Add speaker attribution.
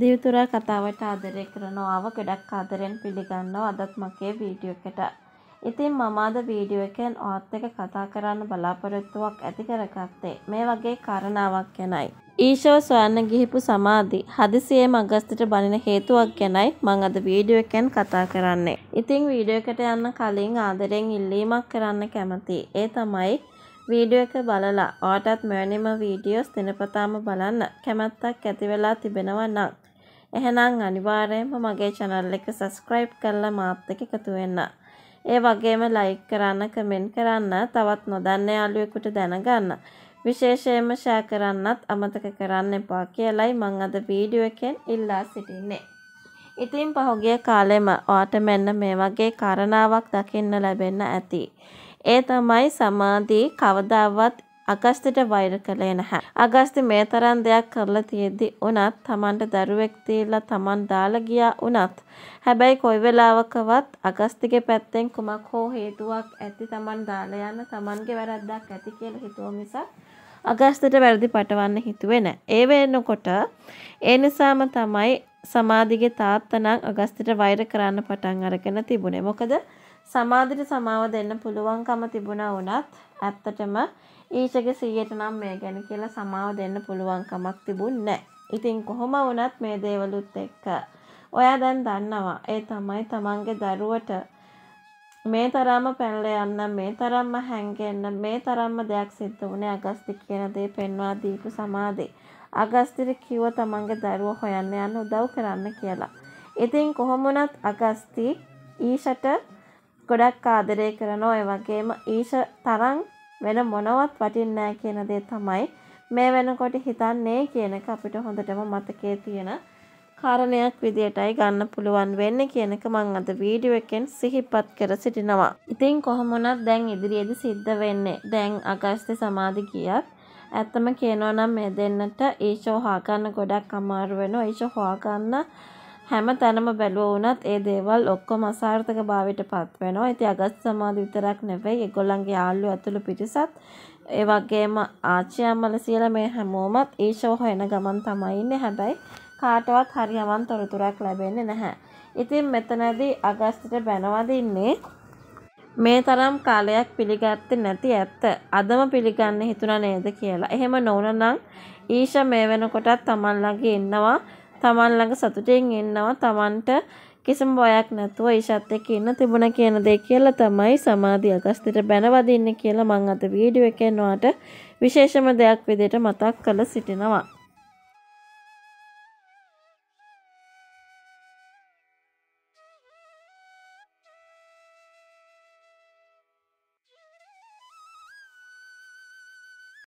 Speaker 1: දිවිතුරා කතාවට ආදරය කරනවාව ගොඩක් ආදරෙන් පිළිගන්නවා අදත් මගේ වීඩියෝ එකට. ඉතින් මම අද වීඩියෝ එකෙන් ඔයත් එක්ක කතා කරන්න බලාපොරොත්තුවක් ඇති කරගත්තේ මේ වගේ කාරණාවක් ගැනයි. ඊෂෝ සොයන්න ගිහිපු සමාධි හදිසියෙම අගස්තට බනින හේතුවක් ගැනයි මම අද වීඩියෝ එකෙන් කතා කරන්නේ. ඉතින් වීඩියෝ එකට යන්න කලින් ආදරෙන් ඉල්ලීමක් කරන්න කැමතියි. ඒ තමයි වීඩියෝ එක බලලා ඔයාටත් මෙවැනිම වීඩියෝස් දිනපතාම බලන්න කැමැත්තක් ඇති වෙලා තිබෙනවා නම් එහෙනම් අනිවාර්යයෙන්ම මගේ channel එක subscribe කරලා මාත් එක්ක එකතු වෙන්න. ඒ වගේම like කරන්න, comment කරන්න, තවත් නොදන්න යාළුවෙකුට දැනගන්න. විශේෂයෙන්ම ෂෙයා කරන්නත් අමතක කරන්න එපා කියලයි මම අද වීඩියෝ එකෙන් ඉල්ලා සිටින්නේ. ඉතින් පහුගිය කාලෙම ඔයාට මෙන්න මේ වගේ කාරණාවක් දකින්න ලැබෙන්න ඇති. ඒ තමයි සමාධී කවදාවත් අගස්තට වෛර කළේ නැහැ. අගස්ති මේ තරම් දෙයක් කරලා තියෙද්දි උනත් Tamanට දරුවෙක් තියලා Taman දාලා ගියා උනත් හැබැයි කොයි වෙලාවකවත් අගස්තිගේ පැත්තෙන් කුමක් හෝ හේතුවක් ඇති Taman දාලා යන්න Tamanගේ වැරද්දක් ඇති කියලා හිතුව මිසක් අගස්තට වැරදි පටවන්න හිතුවේ නැහැ. ඒ වෙනකොට ඒ නිසාම තමයි සමාධිගේ තාත්තා නම් අගස්තට වෛර කරන්න පටන් අරගෙන තිබුණේ. මොකද සමාධිට සමාව දෙන්න පුළුවන්කම තිබුණා වුණත් ඇත්තටම ඊෂගේ 100ට නම් මේ ගැන කියලා සමාව දෙන්න පුළුවන්කමක් තිබුණේ ඉතින් කොහොම වුණත් මේ දේවලුත් එක්ක ඔයා දැන් දන්නවා ඒ තමයි තමන්ගේ දරුවට මේ තරම්ම පැනල යන්න මේ තරම්ම හැංගෙන්න මේ තරම්ම දෙයක් සිද්ධ වුණේ අගස්ති කියන දේ පෙන්වා දීපු සමාධි. අගස්තිට කිව්ව තමන්ගේ දරුව හොයන්න යන්න උදව් කරන්න කියලා. ඉතින් කොහොම වුණත් අගස්ති ඊෂට ගොඩක් ආදරය කරනවා ඒ වගේම ඊෂ තරම් වෙන මොනවත් වටින්නේ නැහැ කියන දේ තමයි මේ වෙනකොට හිතන්නේ කියන එක අපිට හොඳටම මතකයේ තියෙන කාරණයක් විදියටයි ගන්න පුළුවන් වෙන්නේ කියන එක මම අද වීඩියෝ එකෙන් සිහිපත් කර සිටිනවා. ඉතින් කොහොම වුණත් දැන් ඉදිරියේදී සිද්ධ වෙන්නේ දැන් අගස්ත්‍ය සමාධි ගියත් ඇත්තම කියනවා නම් මේ දෙන්නට ඊෂෝ හොයාගන්න ගොඩක් අමාරු වෙනවා. ඊෂෝ හොයාගන්න හැම තැනම බැලුව වුණත් ඒ දේවල් ඔක්කොම අසාර්ථක භාවයට පත් වෙනවා. ඉතින් අගස් සමාධි විතරක් නෙවෙයි ඒගොල්ලන්ගේ යාළුවෝ ඇතුළු පිටසත් ඒ වගේම ආච්චි අම්මලා සියලා මේ හැමෝමත් ඊෂෝ හොයන ගමන් තමයි ඉන්නේ. හැබැයි කාටවත් හරියමන් තොරතුරක් ලැබෙන්නේ නැහැ. ඉතින් මෙතනදී අගස්ට බැනවදින්නේ මේ තරම් කාලයක් පිළිගත්තේ නැති ඇත්ත. අදම පිළිගන්න හිතුණා නේද කියලා. එහෙම නොවුනනම් ඊෂා මේ වෙනකොටත් Taman ළඟ ඉන්නවා. තමන් ළඟ සතුටින් ඉන්නවා තමන්ට කිසිම බයක් නැතුව ඊෂත් එක්ක ඉන්න තිබුණ කියන දේ කියලා තමයි සමාධි අගස්තිට බැනවදින්නේ කියලා මං අද වීඩියෝ එකෙන් වාට විශේෂම දෙයක් විදිහට මතක් කරලා සිටිනවා